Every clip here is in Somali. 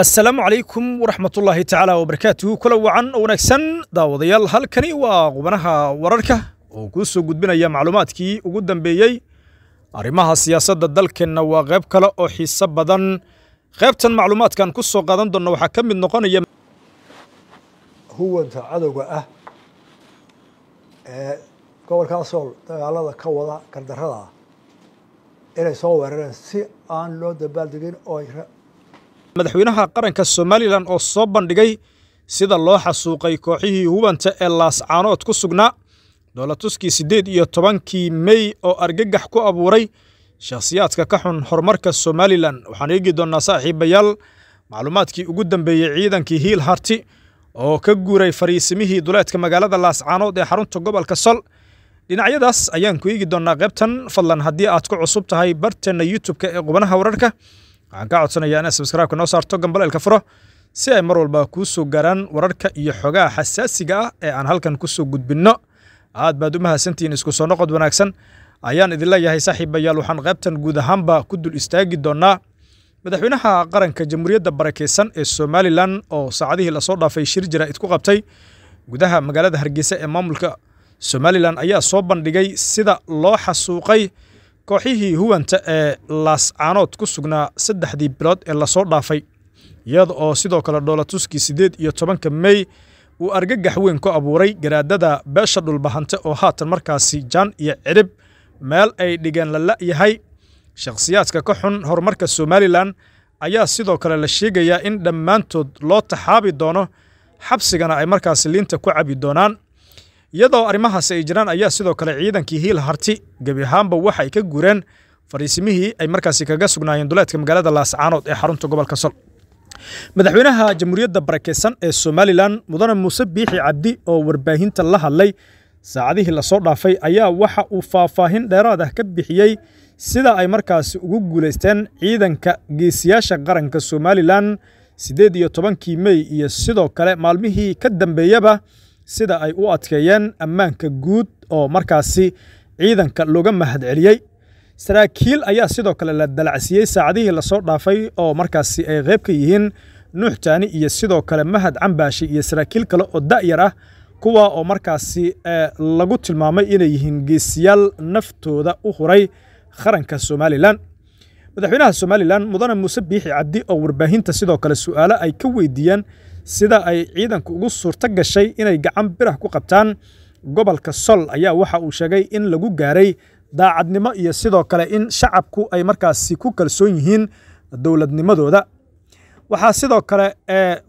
asalaamu calaykum waraxmatullaahi tacaala wabarakaatuhu kula wacan oo wanaagsan daawadayaal halkani waa qubanaha wararka oo kuu soo gudbinaya macluumaadkii ugu dambeeyey arrimaha siyaasadda dalkeenna waa qayb kale oo xiise badan qaybtan macluumaadkan ku soo qaadan doonna waxaa ka mid noqonaya huwanta cadowga ah ee gobolka sool dagaalada ka wada gardarrada inay soo weerareen si aan loo dabaaldegin oo madaxweynaha qaranka somalilan oo soo bandhigay sida loo xasuuqay kooxihii hubanta ee laascaanood ku sugnaa doolatuskii siddeed iyo tobankii mey oo argagax ku abuuray shakhsiyaadka ka xun horumarka somalilan waxaan eegi doonnaa saaxiibayaal macluumaadkii ugu dambeeyey ciidankii hiil harti oo ka guuray fariisimihii duleedka magaalada laascaanood ee xarunta gobolka sol dhinacyadaas ayaan ku eegi doonnaa qaybtan fadlan haddii aad ku cusub tahay barteenna youtube ka ee qubanaha wararka waxaan ka codsanaya inaad sabskraibka noo saarto gambaleelka furo si ay mar walba kuu soo gaaraan wararka iyo xogaha xasaasiga ah ee aan halkan ku soo gudbinno aad baad u mahadsantihiin isku soo noqod wanaagsan ayaan idin leeyahay saaxiibayaal waxaan qaybtan guud ahaanba ku dul istaagi doonaa madaxweynaha qaranka jamhuuriyadda barakeysan ee somalilan oo saacadihii lasoo dhaafay shir jira idku qabtay gudaha magaalada hargeysa ee maamulka somalilan ayaa soo bandhigay sida loo xasuuqay kooxihii huwanta ee laascaanood ku sugnaa saddexdii bilood ee lasoo dhaafay iyada oo sidoo kale dhoolatuskii siddeed iyo tobanka mey uu argagax weyn ku abuuray garaadada beesha dhulbahanta oo haatan markaasi jaan iyo cidhib meel ay dhigeen la yahay shakhsiyaadka ka xun horumarka somalilan ayaa sidoo kale la sheegayaa in dhammaantood loo taxaabi doono xabsigana ay markaasi liinta ku cabi doonaan iyadoo arrimahaasi ay jiraan ayaa sidoo kale ciidankii hiil harti gebi ahaanba waxa ay ka guureen fariisimihii ay markaasi kaga sugnaayeen duleedka magaalada laascaanood ee xarunta gobolka sol madaxweynaha jamhuuriyadda barakeysan ee somalilan mudane muuse biixi cabdi oo warbaahinta la hadlay saacadihii lasoo dhaafay ayaa waxa uu faahfaahin dheeraad ah ka bixiyey sida ay markaasi ugu guulaysteen ciidanka geesiyaasha qaranka somalilan siddeed iyo tobankii mey iyo sidoo kale maalmihii ka dambeeyaba sida ay u adkeeyeen ammaanka guud oo markaasi ciidanka looga mahadceliyey saraakiil ayaa sidoo kale la dalacsiiyey saacadihii lasoo dhaafay oo markaasi ay qayb ka yihiin nuux iyo sidoo kale mahad cambaashi iyo saraakiil kale oo da'yar ah kuwa oo markaasi eh, lagu tilmaamay inay yihiin geesiyaal naftooda u huray qaranka somalilan madaxweynaha somalilan mudane muuse biixi cabdi oo warbaahinta sidoo kale su'aalo ay ka weydiiyeen sida ay ciidanku ugu suurto gashay inay gacan birah ku qabtaan gobolka sol ayaa waxa uu sheegay in lagu gaaray daacadnimo iyo sidoo kale in shacabku ay markaasi ku kalsoon yihiin dowladnimadooda waxaa sidoo kale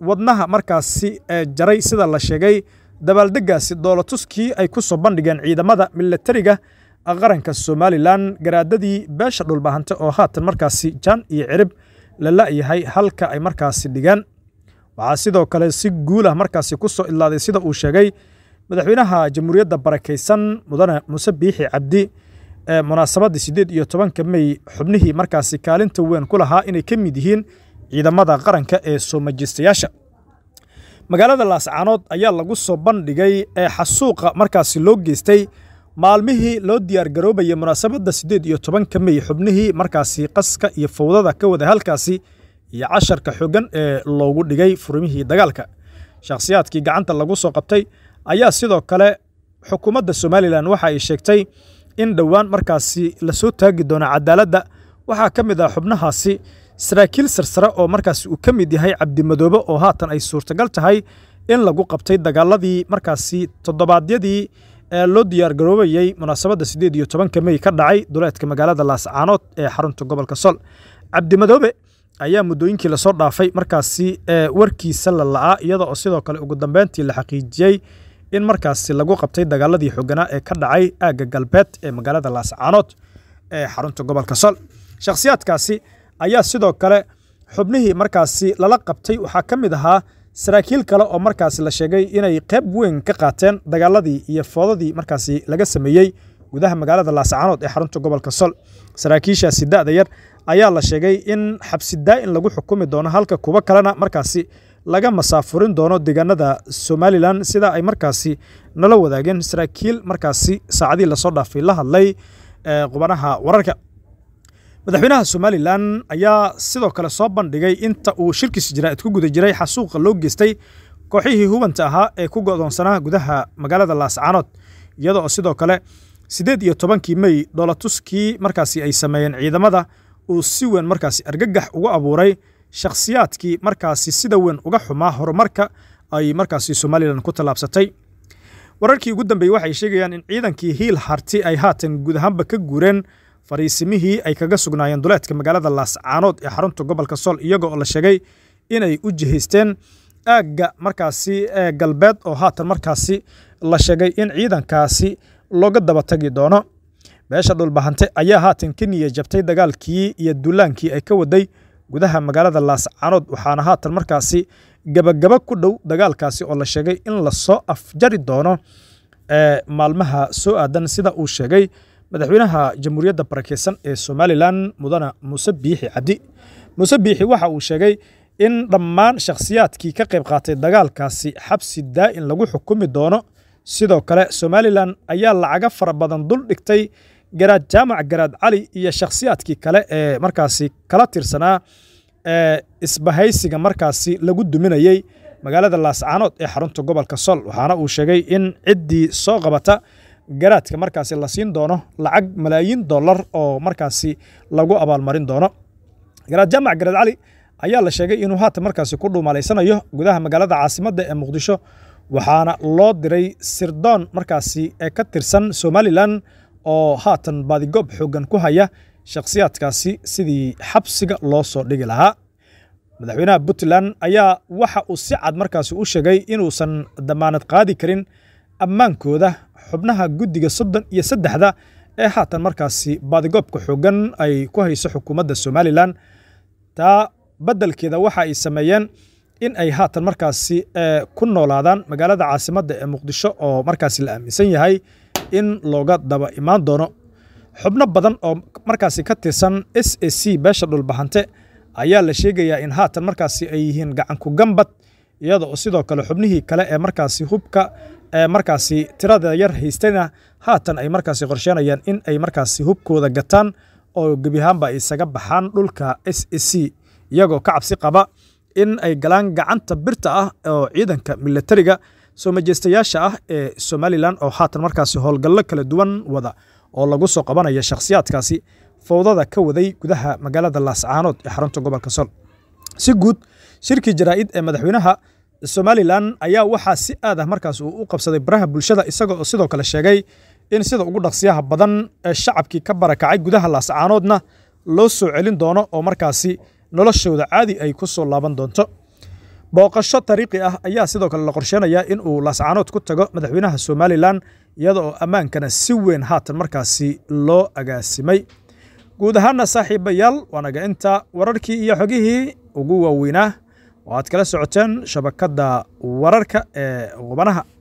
wadnaha markaasi jaray sida la sheegay dabaaldegaasi doolotuskii ay ku soo bandhigeen ciidamada milatariga ah qaranka somalilan garaadadii beesha dhulbahanta oo haatan markaasi jaan iyo cirib la la'yahay halka ay markaasi dhigeen waxaa sidoo kale si guul ah markaasi ku soo idlaaday sida uu sheegay madaxweynaha jamhuuriyadda barakaysan mudane muuse biixi cabdi ee munaasabaddii siddeed iyo tobanka mey xubnihii markaasi kaalinta weyn ku lahaa inay ka mid yihiin ciidamada qaranka ee soo majiistayaasha magaalada laascaanood ayaa lagu soo bandhigay ee xasuuqa markaasi loo geystay maalmihii loo diyaargaroobayay munaasabadda siddeed iyo tobanka mey xubnihii markaasi qaska iyo fowdada ka wada halkaasi iyo casharka xogan ee loogu dhigay furmihii dagaalka shakhsiyaadkii gacanta lagu soo qabtay ayaa sidoo kale xukuumadda somalilan waxa ay sheegtay in dhowaan markaasi lasoo taagi doono cadaaladda waxaa ka mid ah xubnahaasi saraakiil sarsare oo markaasi uu ka mid yahay cabdimadoobe oo haatan ay suurtagal tahay in lagu qabtay dagaaladii markaasi toddobaadyadii ee loo diyaargaroobayay munaasabadda sideed iyo tobanka mey ka dhacay duleedka magaalada laascaanood ee xarunta gobolka sool cabdimadoobe ayaa muddooyinkii lasoo dhaafay markaasi warkiisa la la'aa iyada oo sidoo kale ugu dambeyntii la xaqiijiyey in markaasi lagu qabtay dagaaladii xoganaa ee ka dhacay aagga galbeed ee magaalada laascaanood ee xarunta gobolka sol shakhsiyaadkaasi ayaa sidoo kale xubnihii markaasi lala qabtay waxaa ka mid ahaa saraakiil kale oo markaasi la sheegay inay qayb weyn ka qaateen dagaaladii iyo foodadii markaasi laga sameeyey gudaha magaalada laascaanood ee xarunta gobolka sol saraakiishaasi da'da yar ayaa la sheegay in xabsidaain lagu xukumi doono halka kuwo kalena markaasi laga masaafurin doono deegaanada somalilan sida ay markaasi nala wadaageen saraakiil markaasi saacadihii lasoo dhaafay la hadlay eh, qubanaha wararka madaxweynaha somalilan ayaa sidoo kale soo bandhigay inta uu shirkiis jinaaid ku guda jiray xasuuqa loo geystay kooxihii hubanta ahaa ee ku godoonsanaa gudaha magaalada laascaanood iyadoo sidoo kale siddeed iyo tobankii mey dhoolatuskii markaasi ay sameeyeen ciidamada uu si weyn markaasi argagax uga abuuray shakhsiyaadkii markaasi sida weyn uga xumaa horumarka ay markaasi somalilan ku tallaabsatay wararkii ugu dambeeyey waxay sheegayaan in ciidankii hiil harti ay haatan guud ahaanba ka guureen fariisimihii ay kaga sugnaayeen duleedka magaalada laascaanood ee xarunta gobolka sool iyaga oo la sheegay inay u jihaysteen aagga markaasi galbeed oo haatan markaasi la sheegay in ciidankaasi looga daba tagi doono beesha dhulbahante ayaa haatan kenya jabtay dagaalkii iyo duulaankii ay ka waday gudaha magaalada laascanood waxaana haatan markaasi gabagaba ku dhow dagaalkaasi oo la sheegay in lasoo afjari doono ee maalmaha soo aadan sida uu sheegay madaxweynaha jamhuuriyadda barakeysan ee somalilan mudana muuse biixi cabdi muuse biixi waxa uu sheegay in dhammaan shakhsiyaadkii ka qayb qaatay dagaalkaasi xabsi daa'in lagu xukumi doono sidoo kale somalilan ayaa lacaga fara badan dul dhigtay garaad jaamac garaad cali iyo shakhsiyaadkii kale ee markaasi kala tirsanaa ee isbahaysiga markaasi lagu duminayey magaalada laascaanood ee xarunta gobolka sool waxaana uu sheegay in ciddii soo qabata garaadka markaasi la siin doono lacag malaayiin dollar oo markaasi lagu abaalmarin doono garaad jaamac garaad cali ayaa la sheegay inuu haatan markaasi ku dhuumalaysanayo gudaha magaalada caasimadda ee muqdisho waxaana loo diray sirdoon markaasi ee ka tirsan somalilan oo haatan baadigoob xooggan ku haya shakhsiyaadkaasi sidii xabsiga loo soo dhigi lahaa madaxweynaha puntland ayaa waxa uu si cad markaasi u sheegay inuusan damaanad qaadi karin ammaankooda xubnaha guddiga soddon iyo saddexda ee haatan markaasi baadigoobka xooggan ay ku hayso xukuumadda somalilan taa beddelkeeda waxa ay sameeyeen in ay haatan markaasi eh, ku noolaadaan magaalada caasimadda ee muqdisho oo markaasi la aaminsan yahay in looga daba imaan doono xubno badan oo markaasi ka tirsan s a c beesha dhulbahante ayaa la sheegayaa in haatan markaasi ay yihiin gacanku gambad iyada oo sidoo kale xubnihii kale ee markaasi hubka ee markaasi tirada yar haystana haatan ay markaasi qorsheynayaan in ay markaasi hubkooda gataan oo gebihaanba ay isaga baxaan dhulka s a c iyagoo ka cabsi qaba in ay galaan gacanta birta ah oo ciidanka milatariga soo majeystayaasha ah ee somalilan oo haatan markaasi howlgallo kala duwan wada oo lagu soo qabanaya shakhsiyaadkaasi fowdada ka waday gudaha magaalada laascaanood ee xarunta gobolka sool si guud shirkii jaraa'id ee madaxweynaha somalilan ayaa waxaa si aad ah markaas uu u qabsaday baraha bulshada isagoo sidoo kale sheegay in sida ugu dhaqsiyaha badan ee shacabkii ka barakacay gudaha laascaanoodna loo soo celin doono oo markaasi noloshooda caadi ay ku soo laaban doonto booqasho tariiqi ah ayaa sidoo kale la qorsheynayaa in uu laascaanood ku tago madaxweynaha somalilan iyada oo ammaankana si weyn haatan markaasi loo agaasimay guud ahaanna saaxiibayaal waanaga inta wararkii iyo xogihii ugu waaweynaa oo aad kala socoteen shabakadda wararka ee qubanaha